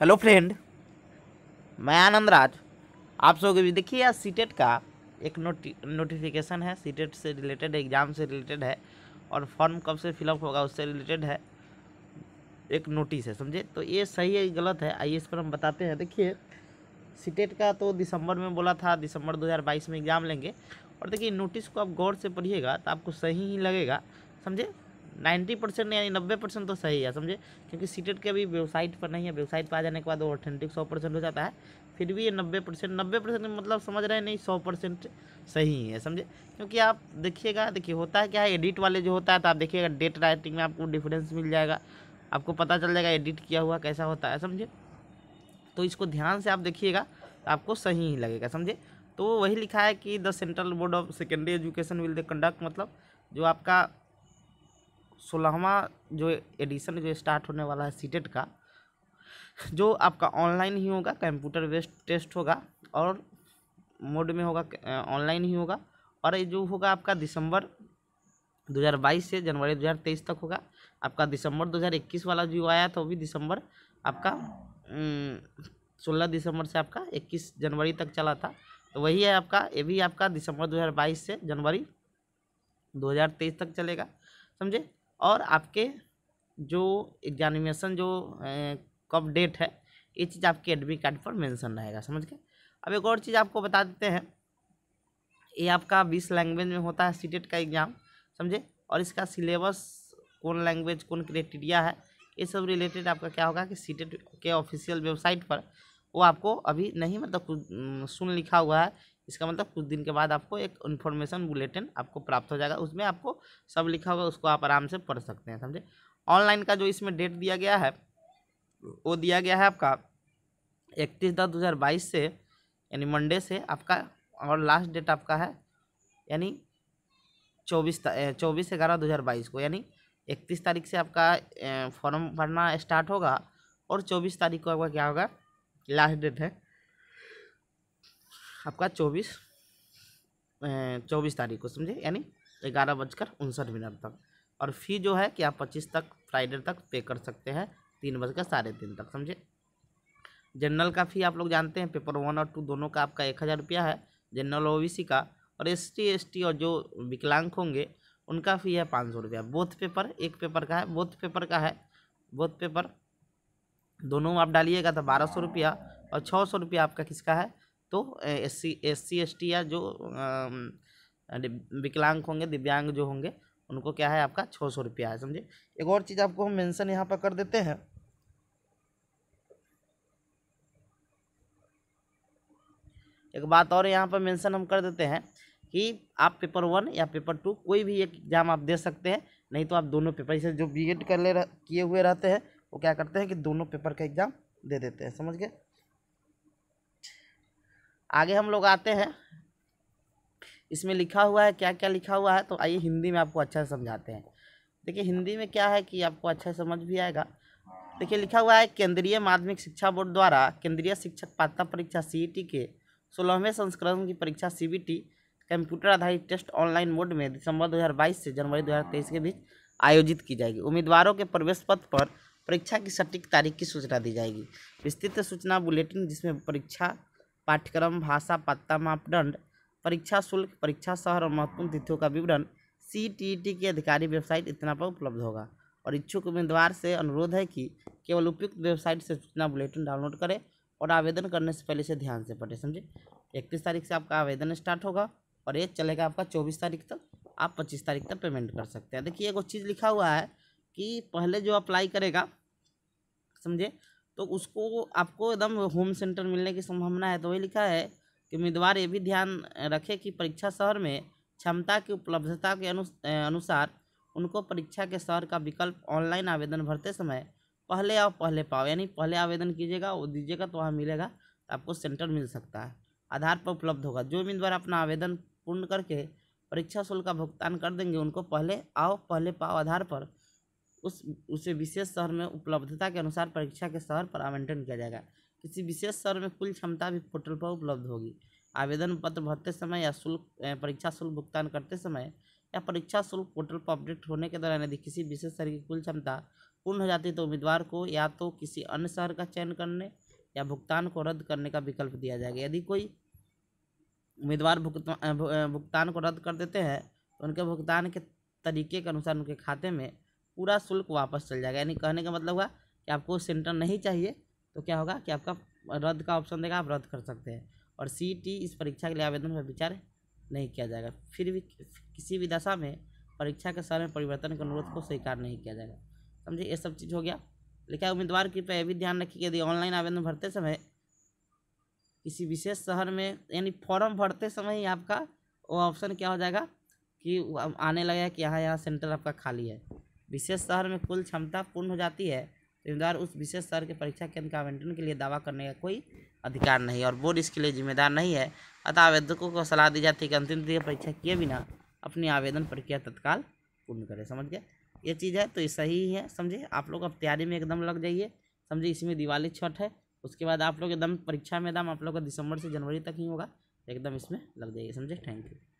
hello friend मैं आनंद राज आप सब भी देखिए यार सीटेट e का एक नोटि नोटिफिकेशन है सीटेट e से रिलेटेड एग्ज़ाम से रिलेटेड है और फॉर्म कब से फिलअप होगा उससे रिलेटेड है एक नोटिस है समझे तो ये सही है गलत है आइए इस पर हम बताते हैं देखिए सीटेट e का तो दिसंबर में बोला था दिसंबर 2022 में एग्ज़ाम लेंगे और देखिए नोटिस को आप गौर से पढ़िएगा तो आपको सही ही लगेगा समझे नाइन्टी परसेंट यानी नब्बे परसेंट तो सही है समझे क्योंकि सीटेट के अभी वेबसाइट पर नहीं है वेबसाइट पर आ जाने के बाद वो ऑथेंटिक सौ परसेंट हो जाता है फिर भी ये नब्बे परसेंट नब्बे परसेंट मतलब समझ रहे हैं नहीं सौ परसेंट सही है समझे क्योंकि आप देखिएगा देखिए होता है क्या है एडिट वाले जो होता है तो आप देखिएगा डेट राइटिंग में आपको डिफरेंस मिल जाएगा आपको पता चल जाएगा एडिट किया हुआ कैसा होता है समझे तो इसको ध्यान से आप देखिएगा आपको सही ही लगेगा समझे तो वही लिखा है कि the central board of secondary education will the conduct मतलब जो आपका सोलहवा जो एडिशन जो स्टार्ट होने वाला है सीटेट का जो आपका ऑनलाइन ही होगा कंप्यूटर बेस्ड टेस्ट होगा और मोड में होगा ऑनलाइन ही होगा और ये जो होगा आपका दिसंबर 2022 से जनवरी 2023 तक होगा आपका दिसंबर 2021 वाला जो आया था वो भी दिसंबर आपका सोलह दिसंबर से आपका इक्कीस जनवरी तक चला था तो वही है आपका ये भी आपका दिसंबर 2022 से जनवरी 2023 तक चलेगा समझे और आपके जो एग्जामिनेशन जो कब डेट है ये चीज़ आपके एडमिट कार्ड पर मेंशन रहेगा समझ के अब एक और चीज़ आपको बता देते हैं ये आपका बीस लैंग्वेज में होता है सीटेट का एग्ज़ाम समझे और इसका सिलेबस कौन लैंग्वेज कौन क्राइटेरिया है ये सब रिलेटेड आपका क्या होगा कि सीटेट के ऑफिशियल वेबसाइट पर वो आपको अभी नहीं मतलब सुन लिखा हुआ है इसका मतलब कुछ दिन के बाद आपको एक इन्फॉर्मेशन बुलेटिन आपको प्राप्त हो जाएगा उसमें आपको सब लिखा होगा उसको आप आराम से पढ़ सकते हैं समझे ऑनलाइन का जो इसमें डेट दिया गया है वो दिया गया है आपका इकतीस दस दो हज़ार बाईस से यानी मंडे से आपका और लास्ट डेट आपका है यानी चौबीस चौबीस ग्यारह दो हज़ार बाईस को यानी इकतीस तारीख से आपका फॉर्म भरना स्टार्ट होगा और चौबीस तारीख को आपका क्या होगा लास्ट डेट है आपका चौबीस चौबीस तारीख को समझे यानी ग्यारह बजकर उनसठ मिनट तक और फी जो है कि आप पच्चीस तक फ्राइडे तक पे कर सकते हैं तीन बजकर साढ़े तीन तक समझे जनरल का फी आप लोग जानते हैं पेपर वन और टू दोनों का आपका एक हज़ार रुपया है जनरल ओबीसी का और एस टी और जो विकलांग होंगे उनका फी है पाँच सौ रुपया बोथ पेपर एक पेपर का है बोथ पेपर का है बोथ पेपर दोनों आप डालिएगा तो बारह सौ रुपया और छः सौ रुपया आपका किसका है तो S C S C S T या जो विकलांग होंगे दिव्यांग जो होंगे उनको क्या है आपका छः सौ रुपया है समझे एक और चीज़ आपको हम मेंशन यहाँ पर कर देते हैं एक बात और यहाँ पर मेंशन हम कर देते हैं कि आप पेपर वन या पेपर टू कोई भी एक एग्ज़ाम आप दे सकते हैं नहीं तो आप दोनों पेपर जैसे जो बी एड कर ले किए हुए रहते हैं वो क्या करते हैं कि दोनों पेपर का एग्ज़ाम दे देते हैं समझ गए आगे हम लोग आते हैं इसमें लिखा हुआ है क्या क्या लिखा हुआ है तो आइए हिंदी में आपको अच्छा से समझाते हैं देखिए हिंदी में क्या है कि आपको अच्छा समझ भी आएगा देखिए लिखा हुआ है केंद्रीय माध्यमिक शिक्षा बोर्ड द्वारा केंद्रीय शिक्षक पात्रता परीक्षा सी के सोलहवें संस्करण की परीक्षा सी कंप्यूटर आधारित टेस्ट ऑनलाइन मोड में दिसंबर 2022 से जनवरी 2023 के बीच आयोजित की जाएगी उम्मीदवारों के प्रवेश पत्र पर परीक्षा की सटीक तारीख की सूचना दी जाएगी विस्तृत सूचना बुलेटिन जिसमें परीक्षा पाठ्यक्रम भाषा पत्ता मापदंड परीक्षा शुल्क परीक्षा शहर और महत्वपूर्ण तिथियों का विवरण सी टी टी की अधिकारी वेबसाइट इतना पर उपलब्ध होगा और इच्छुक उम्मीदवार से अनुरोध है कि केवल उपयुक्त वेबसाइट से सूचना बुलेटिन डाउनलोड करें और आवेदन करने से पहले से ध्यान से पढ़ें समझे इकतीस तारीख से आपका आवेदन स्टार्ट होगा और ये चलेगा आपका चौबीस तारीख तक आप पच्चीस तारीख तक पेमेंट कर सकते हैं देखिए एक चीज़ लिखा हुआ है कि पहले जो अप्लाई करेगा समझे तो उसको आपको एकदम होम सेंटर मिलने की संभावना है तो वही लिखा है कि उम्मीदवार ये भी ध्यान रखे कि परीक्षा शहर में क्षमता की उपलब्धता के अनु अनुसार उनको परीक्षा के शहर का विकल्प ऑनलाइन आवेदन भरते समय पहले आओ पहले पाओ यानी पहले आवेदन कीजिएगा वो दीजिएगा तो वहाँ मिलेगा तो आपको सेंटर मिल सकता है आधार पर उपलब्ध होगा जो उम्मीदवार अपना आवेदन पूर्ण करके परीक्षा शुल्क का भुगतान कर देंगे उनको पहले आओ पहले पाओ आधार पर उस उसे विशेष शहर में उपलब्धता के अनुसार परीक्षा के शहर पर आवंटन किया जाएगा किसी विशेष शहर में कुल क्षमता भी पोर्टल पर उपलब्ध होगी आवेदन पत्र भरते समय या शुल्क परीक्षा शुल्क भुगतान करते समय या परीक्षा शुल्क पोर्टल पर अपडेट होने के दौरान यदि किसी विशेष शहर की कुल क्षमता पूर्ण हो जाती है तो उम्मीदवार को या तो किसी अन्य शहर का चयन करने या भुगतान को रद्द करने का विकल्प दिया जाएगा यदि कोई उम्मीदवार भुगतान भुगतान को रद्द कर देते हैं तो उनके भुगतान के तरीके के अनुसार उनके खाते में पूरा शुल्क वापस चल जाएगा यानी कहने का मतलब हुआ कि आपको सेंटर नहीं चाहिए तो क्या होगा कि आपका रद्द का ऑप्शन देगा आप रद्द कर सकते हैं और सी टी इस परीक्षा के लिए आवेदन पर विचार नहीं किया जाएगा फिर भी किसी भी दशा में परीक्षा के समय परिवर्तन के अनुरोध को स्वीकार नहीं किया जाएगा समझिए ये सब चीज़ हो गया लेकिन उम्मीदवार कृपया यह भी ध्यान रखिए यदि ऑनलाइन आवेदन भरते समय किसी विशेष शहर में यानी फॉर्म भरते समय ही आपका वो ऑप्शन क्या हो जाएगा कि आने लगेगा कि यहाँ यहाँ सेंटर आपका खाली है विशेष शहर में कुल क्षमता पूर्ण हो जाती है तो उम्मीदवार उस विशेष शहर के परीक्षा केंद्र का आवंटन के लिए दावा करने का कोई अधिकार नहीं और बोर्ड इसके लिए जिम्मेदार नहीं है अतः आवेदकों को सलाह दी जाती है कि अंतिम तिथि परीक्षा किए बिना अपनी आवेदन प्रक्रिया तत्काल पूर्ण करें समझ गए ये चीज़ है तो ये सही है समझे आप लोग अब तैयारी में एकदम लग जाइए समझे इसमें दिवाली छठ है उसके बाद आप लोग एकदम परीक्षा में एकदम आप लोग का दिसंबर से जनवरी तक ही होगा तो एकदम इसमें लग जाइए समझे थैंक यू